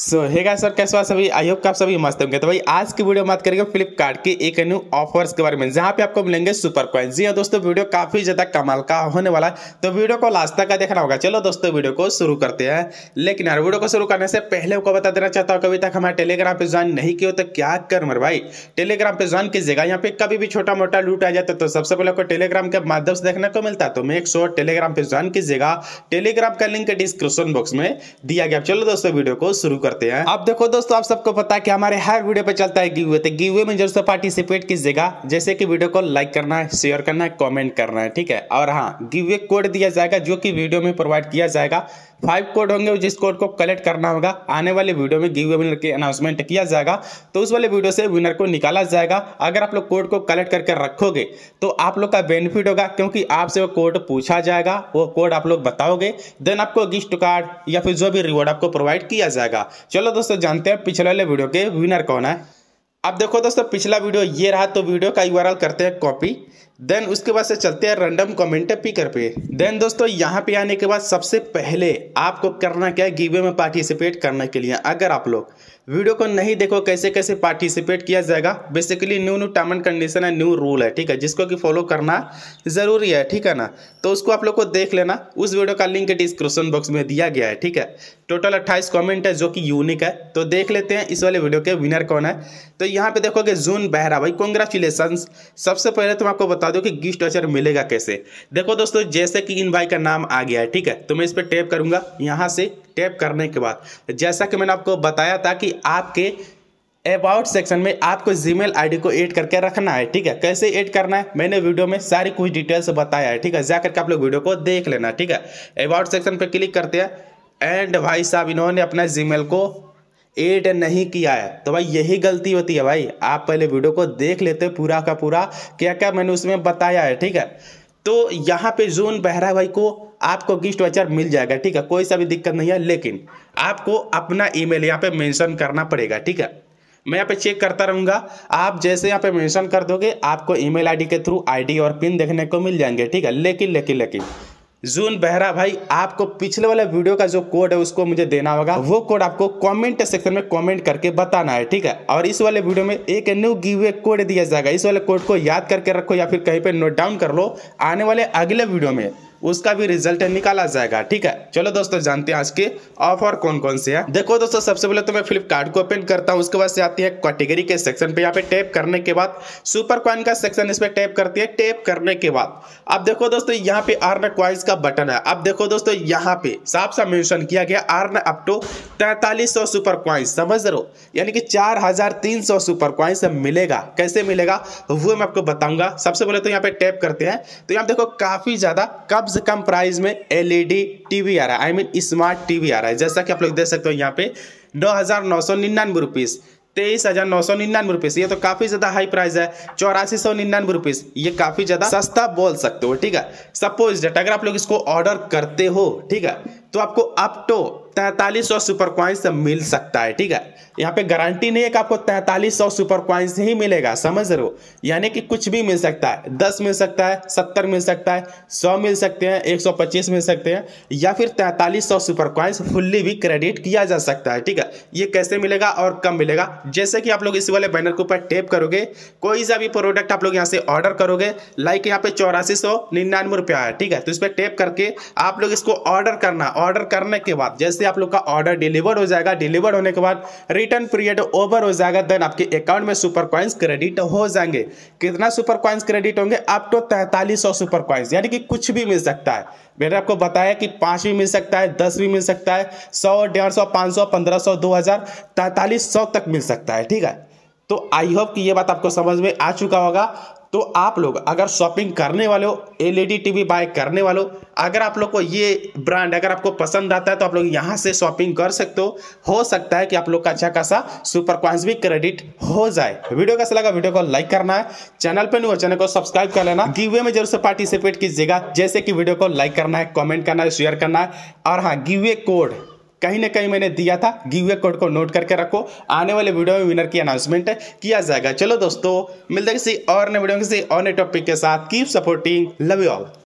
सो hey guys sir कैसे हो सभी आई होप आप सभी मस्त होंगे तो भाई आज की वीडियो बात करेंगे फ्लिपकार्ट के एक न्यू ऑफर्स के बारे में जहां पे आपको मिलेंगे सुपर कॉइन जी हाँ दोस्तों वीडियो काफी ज्यादा कमाल का होने वाला है तो वीडियो को लास्ट तक का देखना होगा चलो दोस्तों वीडियो को शुरू करते हैं लेकिन यार वीडियो को शुरू करने से पहले आपको बता देना चाहता हूँ कभी तक हमारे टेलीग्राम पे ज्वाइन नहीं किया तो क्या कर मर भाई टेलीग्राम पे ज्वाइन कीजिएगा यहाँ पे कभी भी छोटा मोटा लूट आ जाता तो सबसे पहले आपको टेलीग्राम के माध्यम से देखने को मिलता तो मेक श्योर टेलीग्राम पे ज्वाइन कीजिएगा टेलीग्राम का लिंक डिस्क्रिप्शन बॉक्स में दिया गया चलो दोस्तों वीडियो को शुरू करते हैं अब देखो दोस्तों आप सबको पता है कि हमारे हर वीडियो पे चलता है गिवे तो गिवे में जरूर से पार्टिसिपेट कीजिएगा जैसे कि वीडियो को लाइक करना है शेयर करना है कॉमेंट करना है ठीक है और हाँ गिवे कोड दिया जाएगा जो कि वीडियो में प्रोवाइड किया जाएगा फाइव कोड होंगे जिस कोड को कलेक्ट करना होगा आने वाले वीडियो में गिव विनर की अनाउंसमेंट किया जाएगा तो उस वाले वीडियो से विनर को निकाला जाएगा अगर आप लोग कोड को कलेक्ट करके रखोगे तो आप लोग का बेनिफिट होगा क्योंकि आपसे वो कोड पूछा जाएगा वो कोड आप लोग बताओगे देन आपको गिफ्ट कार्ड या फिर जो भी रिवॉर्ड आपको प्रोवाइड किया जाएगा चलो दोस्तों जानते हैं पिछले वाले वीडियो के विनर कौन है अब देखो दोस्तों पिछला वीडियो ये रहा तो वीडियो का यू करते हैं कॉपी देन उसके बाद से चलते हैं रैंडम कॉमेंट पिकर पे देन दोस्तों यहाँ पे आने के बाद सबसे पहले आपको करना क्या है गिवे में पार्टिसिपेट करने के लिए अगर आप लोग वीडियो को नहीं देखो कैसे कैसे पार्टिसिपेट किया जाएगा basically new new term and condition है न्यू रूल है ठीक है जिसको कि फॉलो करना ज़रूरी है ठीक है ना तो उसको आप लोग को देख लेना उस वीडियो का लिंक डिस्क्रिप्शन बॉक्स में दिया गया है ठीक है टोटल 28 कमेंट है जो कि यूनिक है तो देख लेते हैं इस वाले वीडियो के विनर कौन है तो यहाँ पे देखोगे जून बहरा भाई कॉन्ग्रेचुलेसन सबसे पहले तो मैं आपको बता दूँ कि गिफ्ट वचर मिलेगा कैसे देखो दोस्तों जैसे कि इन भाई का नाम आ गया है ठीक है तो मैं इस पर टैप करूँगा यहाँ से टैप करने के बाद जैसा कि मैंने आपको बताया था कि आपके अबाउट सेक्शन में आपको जी मेल को एड करके रखना है ठीक है कैसे एड करना है मैंने वीडियो में सारी कुछ डिटेल्स बताया है ठीक है जाकर के आप लोग वीडियो को देख लेना ठीक है अबाउट सेक्शन पर क्लिक करते हैं एंड भाई साहब इन्होंने अपना जीमेल को एड नहीं किया है तो भाई यही गलती होती है भाई आप पहले वीडियो को देख लेते हैं पूरा का पूरा क्या क्या मैंने उसमें बताया है ठीक है तो यहाँ पे जून बहरा भाई को आपको गिफ्ट वचर मिल जाएगा ठीक है कोई सा भी दिक्कत नहीं है लेकिन आपको अपना ईमेल यहाँ पे मैंशन करना पड़ेगा ठीक है मैं यहाँ पे चेक करता रहूँगा आप जैसे यहाँ पे मेंशन कर दोगे आपको ईमेल आईडी के थ्रू आईडी और पिन देखने को मिल जाएंगे ठीक है लेकिन लेकिन लेकिन जून बहरा भाई आपको पिछले वाला वीडियो का जो कोड है उसको मुझे देना होगा वो कोड आपको कमेंट सेक्शन में कमेंट करके बताना है ठीक है और इस वाले वीडियो में एक न्यू गिवे कोड दिया जाएगा इस वाले कोड को याद करके रखो या फिर कहीं पे नोट डाउन कर लो आने वाले अगले वीडियो में उसका भी रिजल्ट निकाला जाएगा ठीक है चलो दोस्तों जानते हैं आज के ऑफर कौन कौन से हैं देखो दोस्तों सबसे पहले तो मैं फ्लिपकार्ट को ओपन करता हूँ उसके बाद से आती है कैटेगरी के सेक्शन पे यहाँ पे टैप करने के बाद सुपर क्वाइन का सेक्शन इस पर टैप करती है टैप करने के बाद अब देखो दोस्तों यहाँ पे आर्न क्वाइंस का बटन है अब देखो दोस्तों यहाँ पे साफ सा मेंशन किया गया आर्न अप टू तैतालीस सुपर क्वाइंस समझ रहे हो यानी कि चार हजार तीन सौ सुपर क्वाइंस मिलेगा कैसे मिलेगा वो मैं आपको बताऊंगा सबसे पहले तो यहाँ पे टैप करते हैं तो यहाँ देखो काफी ज्यादा कब सबसे कम प्राइस में एलईडी टीवी आ रहा है आई मीन स्मार्ट टीवी आ रहा है जैसा कि आप लोग देख सकते हो यहाँ पे नौ हज़ार नौ सौ निन्यानवे रुपीज़ तेईस हज़ार नौ सौ निन्यानवे रुपीज़ ये तो काफ़ी ज़्यादा हाई प्राइस है चौरासी सौ निन्यानवे रुपीज़ ये काफ़ी ज़्यादा सस्ता बोल सकते हो ठीक है सपोज डेट अगर आप लोग इसको ऑर्डर करते हो ठीक है तो आपको अप टू तैंतालीस सौ सुपर क्वाइंस मिल सकता है ठीक है यहाँ पे गारंटी नहीं है कि आपको तैंतालीस सौ सुपर क्वाइंस ही मिलेगा समझ रहे हो यानी कि कुछ भी मिल सकता है दस मिल सकता है सत्तर मिल सकता है सौ मिल सकते हैं एक सौ पच्चीस मिल सकते हैं या फिर तैंतालीस सौ सुपर क्वाइंस फुल्ली भी क्रेडिट किया जा सकता है ठीक है ये कैसे मिलेगा और कब मिलेगा जैसे कि आप लोग इस वाले बैनर के ऊपर टेप करोगे कोई सा भी प्रोडक्ट आप लोग यहाँ से ऑर्डर करोगे लाइक यहाँ पे चौरासी सौ निन्यानवे रुपया है ठीक है तो इस पर टेप करके आप लोग इसको ऑर्डर करना ऑर्डर करने के बाद जैसे आप लोग का ऑर्डर डिलीवर हो जाएगा डिलीवर होने के बाद रिटर्न पीरियड ओवर हो जाएगा देन आपके अकाउंट में सुपर क्वाइंस क्रेडिट हो जाएंगे कितना सुपर क्वाइंस क्रेडिट होंगे आप तो तैंतालीस सौ सुपर क्वाइंस यानी कि कुछ भी मिल सकता है मैंने आपको बताया कि पाँच भी मिल सकता है दस भी मिल सकता है सौ डेढ़ सौ पाँच सौ पंद्रह सौ दो हज़ार तैंतालीस सौ तक मिल सकता है ठीक है तो आई होप कि ये बात आपको समझ में आ चुका होगा तो आप लोग अगर शॉपिंग करने वाले हो L E D T V buy करने वाले अगर आप लोग को ये ब्रांड अगर आपको पसंद आता है तो आप लोग यहाँ से शॉपिंग कर सकते हो हो सकता है कि आप लोग का अच्छा खासा सुपर क्वाइंस भी क्रेडिट हो जाए वीडियो कैसा लगा वीडियो को लाइक करना है चैनल पर नहीं हो चैनल को सब्सक्राइब कर लेना गिवे में जरूर से पार्टिसिपेट कीजिएगा जैसे कि वीडियो को लाइक करना है कॉमेंट करना है शेयर करना है और हाँ गिवे कोड कहीं ना कहीं मैंने दिया था गिवे कोड को नोट करके रखो आने वाले वीडियो में विनर की अनाउंसमेंट किया जाएगा चलो दोस्तों मिलते किसी और नए वीडियो में किसी और नए टॉपिक के साथ keep supporting love you all